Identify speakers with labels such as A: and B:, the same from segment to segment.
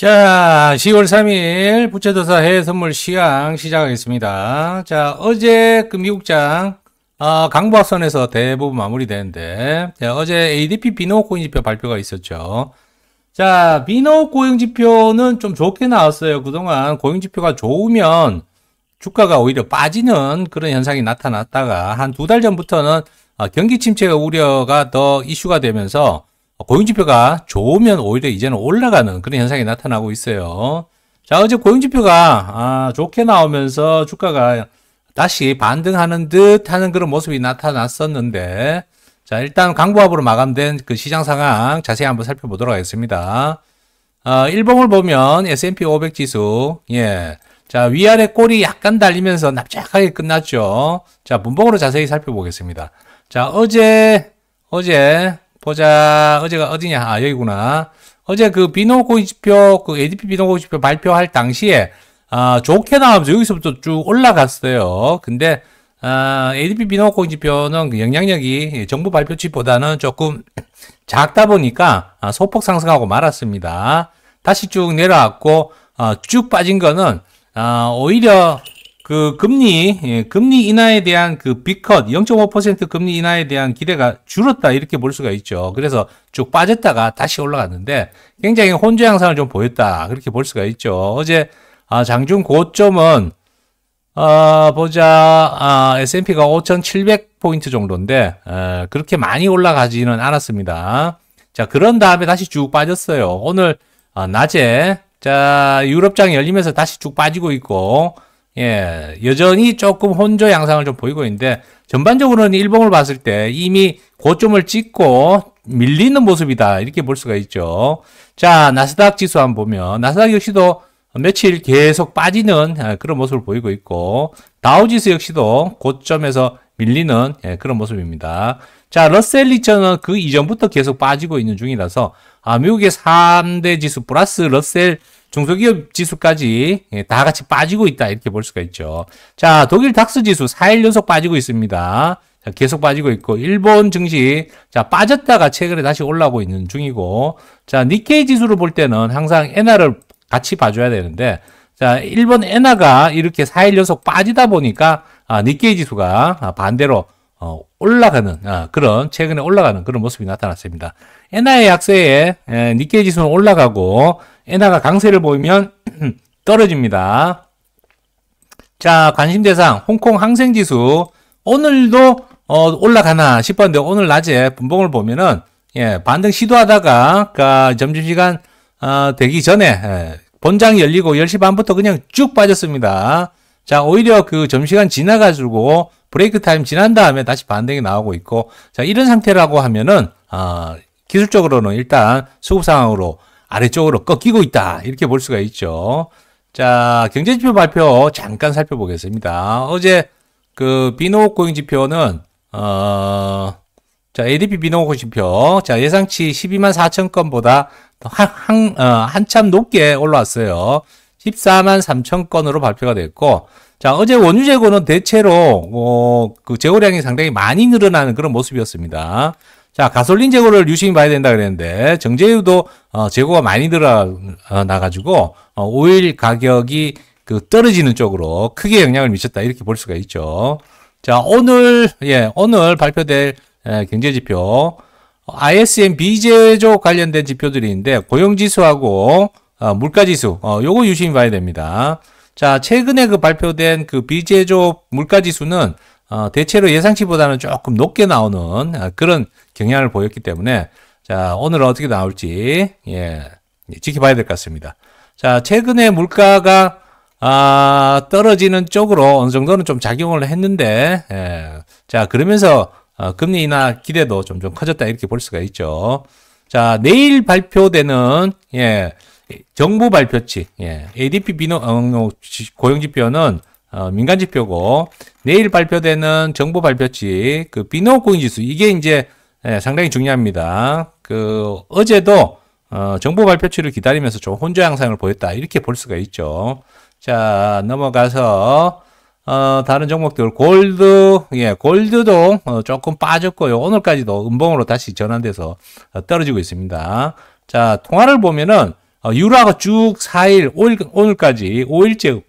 A: 자, 10월 3일 부채조사 해외 선물 시향 시작하겠습니다. 자, 어제 그 미국장 어, 강보합선에서 대부분 마무리되는데 자, 어제 ADP 비노 고용지표 발표가 있었죠. 자, 비노 고용지표는 좀 좋게 나왔어요. 그동안 고용지표가 좋으면 주가가 오히려 빠지는 그런 현상이 나타났다가 한 두 달 전부터는 어, 경기 침체가 우려가 더 이슈가 되면서 어, 고용지표가 좋으면 오히려 이제는 올라가는 그런 현상이 나타나고 있어요. 자, 어제 고용지표가 아, 좋게 나오면서 주가가 다시 반등하는 듯 하는 그런 모습이 나타났었는데 자, 일단 강보합으로 마감된 그 시장 상황 자세히 한번 살펴보도록 하겠습니다. 어, 일봉을 보면 S&P 500 지수, 예. 자, 위아래 꼬리 약간 달리면서 납작하게 끝났죠. 자, 문봉으로 자세히 살펴보겠습니다. 자, 어제, 어제, 보자. 어제가 어디냐? 아, 여기구나. 어제 그 비노고 지표, 그 ADP 비노고 지표 발표할 당시에, 아, 좋게 나오면서 여기서부터 쭉 올라갔어요. 근데, 아, ADP 비노고 지표는 그 영향력이 정부 발표치보다는 조금 작다 보니까, 아, 소폭 상승하고 말았습니다. 다시 쭉 내려왔고, 아, 쭉 빠진 거는, 아, 오히려 그 금리 예, 금리 인하에 대한 그 비컷 0.5% 금리 인하에 대한 기대가 줄었다 이렇게 볼 수가 있죠. 그래서 쭉 빠졌다가 다시 올라갔는데 굉장히 혼조 양상을 좀 보였다 그렇게 볼 수가 있죠. 어제 아, 장중 고점은 어, 보자 아, S&P가 5,700 포인트 정도인데 에, 아, 그렇게 많이 올라가지는 않았습니다. 자 그런 다음에 다시 쭉 빠졌어요. 오늘 아, 낮에 자 유럽장 열리면서 다시 쭉 빠지고 있고. 예, 여전히 조금 혼조 양상을 좀 보이고 있는데 전반적으로는 일봉을 봤을 때 이미 고점을 찍고 밀리는 모습이다 이렇게 볼 수가 있죠. 자, 나스닥 지수 한번 보면 나스닥 역시도 며칠 계속 빠지는 아, 그런 모습을 보이고 있고 다우지수 역시도 고점에서 밀리는 예, 그런 모습입니다. 자, 러셀 리처는 그 이전부터 계속 빠지고 있는 중이라서 아, 미국의 3대 지수 플러스 러셀 중소기업 지수까지 예, 다 같이 빠지고 있다 이렇게 볼 수가 있죠. 자, 독일 닥스 지수 4일 연속 빠지고 있습니다. 계속 빠지고 있고 일본 증시 자 빠졌다가 최근에 다시 올라오고 있는 중이고 자 니케이 지수를 볼 때는 항상 엔화를 같이 봐줘야 되는데 자 일본 엔화가 이렇게 4일 연속 빠지다 보니까 아, 니케이 지수가 아, 반대로 어, 올라가는 아, 그런 최근에 올라가는 그런 모습이 나타났습니다. 엔화의 약세에 에, 예, 니케이 지수는 올라가고 엔화가 강세를 보이면 떨어집니다. 자, 관심 대상 홍콩 항생 지수 오늘도 어, 올라가나 싶었는데 오늘 낮에 분봉을 보면은 예, 반등 시도하다가 그러니까 점심시간 어, 되기 전에 예, 본장 열리고 10시 반부터 그냥 쭉 빠졌습니다. 자, 오히려 그 점심시간 지나가지고 브레이크 타임 지난 다음에 다시 반등이 나오고 있고 자, 이런 상태라고 하면은 어, 기술적으로는 일단 수급 상황으로 아래쪽으로 꺾이고 있다. 이렇게 볼 수가 있죠. 자, 경제지표 발표 잠깐 살펴보겠습니다. 어제 그비노업 고용 지표는 어 자, ADP 비농업 지표. 자, 예상치 12만 4천 건보다 한, 한, 어, 한참 높게 올라왔어요. 14만 3천 건으로 발표가 됐고, 자, 어제 원유 재고는 대체로, 어, 그 재고량이 상당히 많이 늘어나는 그런 모습이었습니다. 자, 가솔린 재고를 유심히 봐야 된다 그랬는데 정제유도 어, 재고가 많이 늘어나 어, 가지고 어, 오일 가격이 그 떨어지는 쪽으로 크게 영향을 미쳤다 이렇게 볼 수가 있죠. 자, 오늘 예, 오늘 발표될 예, 경제 지표 ISM 비제조 관련된 지표들이있는데 고용지수하고 어, 물가지수 어, 요거 유심히 봐야 됩니다. 자 최근에 그 발표된 그 비제조 물가지수는 어, 대체로 예상치보다는 조금 높게 나오는 아, 그런 경향을 보였기 때문에 자 오늘은 어떻게 나올지 예, 예 지켜봐야 될 것 같습니다. 자 최근에 물가가 아, 떨어지는 쪽으로 어느 정도는 좀 작용을 했는데 예, 자 그러면서 어, 금리 인하 기대도 좀 좀 커졌다 이렇게 볼 수가 있죠. 자 내일 발표되는 예 정부 발표치 예 ADP 비농 어, 고용지표는 어, 민간 지표고 내일 발표되는 정부 발표치 그 비노 공인지수 이게 이제 예, 상당히 중요합니다. 그 어제도 어, 정부 발표치를 기다리면서 좀 혼조 양상을 보였다 이렇게 볼 수가 있죠. 자 넘어가서 어, 다른 종목들 골드 예 골드도 어, 조금 빠졌고요. 오늘까지도 음봉으로 다시 전환돼서 어, 떨어지고 있습니다. 자 통화를 보면은 어, 유로하고 쭉 4일 5일, 오늘까지 5일째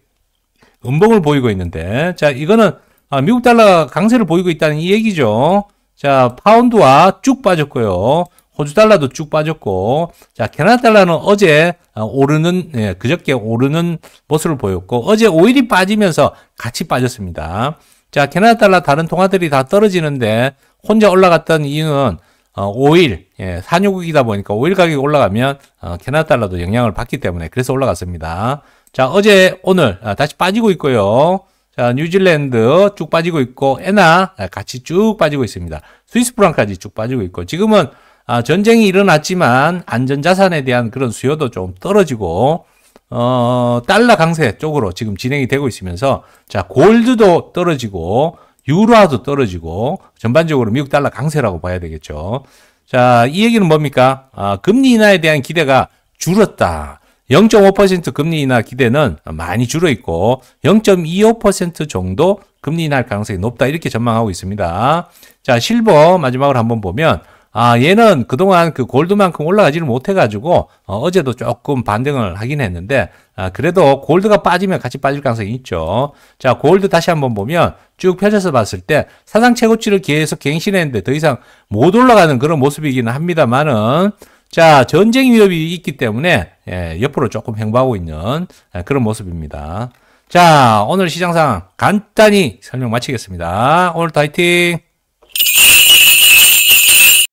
A: 음봉을 보이고 있는데 자 이거는 아, 미국 달러 강세를 보이고 있다는 이 얘기죠. 자 파운드와 쭉 빠졌고요. 호주 달러도 쭉 빠졌고 자 캐나다 달러는 어제 아, 오르는 예, 그저께 오르는 모습을 보였고 어제 오일이 빠지면서 같이 빠졌습니다. 자 캐나다 달러 다른 통화들이 다 떨어지는데 혼자 올라갔던 이유는 어, 오일 예, 산유국이다 보니까 오일 가격이 올라가면 어, 캐나다 달러도 영향을 받기 때문에 그래서 올라갔습니다. 자, 어제, 오늘 아, 다시 빠지고 있고요. 자, 뉴질랜드 쭉 빠지고 있고, 엔화 아, 같이 쭉 빠지고 있습니다. 스위스 프랑까지 쭉 빠지고 있고, 지금은 아, 전쟁이 일어났지만 안전자산에 대한 그런 수요도 좀 떨어지고, 어, 달러 강세 쪽으로 지금 진행이 되고 있으면서, 자, 골드도 떨어지고, 유로화도 떨어지고, 전반적으로 미국 달러 강세라고 봐야 되겠죠. 자, 이 얘기는 뭡니까? 아, 금리 인하에 대한 기대가 줄었다. 0.5% 금리 인하 기대는 많이 줄어 있고 0.25% 정도 금리 인하할 가능성이 높다 이렇게 전망하고 있습니다. 자, 실버 마지막으로 한번 보면 아, 얘는 그동안 그 골드만큼 올라가지를 못해가지고 어, 제도 조금 반등을 하긴 했는데 아, 그래도 골드가 빠지면 같이 빠질 가능성이 있죠. 자, 골드 다시 한번 보면 쭉 펴져서 봤을 때 사상 최고치를 계속 갱신했는데 더 이상 못 올라가는 그런 모습이기는 합니다만은 자, 전쟁 위협이 있기 때문에 예, 옆으로 조금 행보하고 있는 예, 그런 모습입니다. 자, 오늘 시장상 간단히 설명 마치겠습니다. 오늘도 화이팅!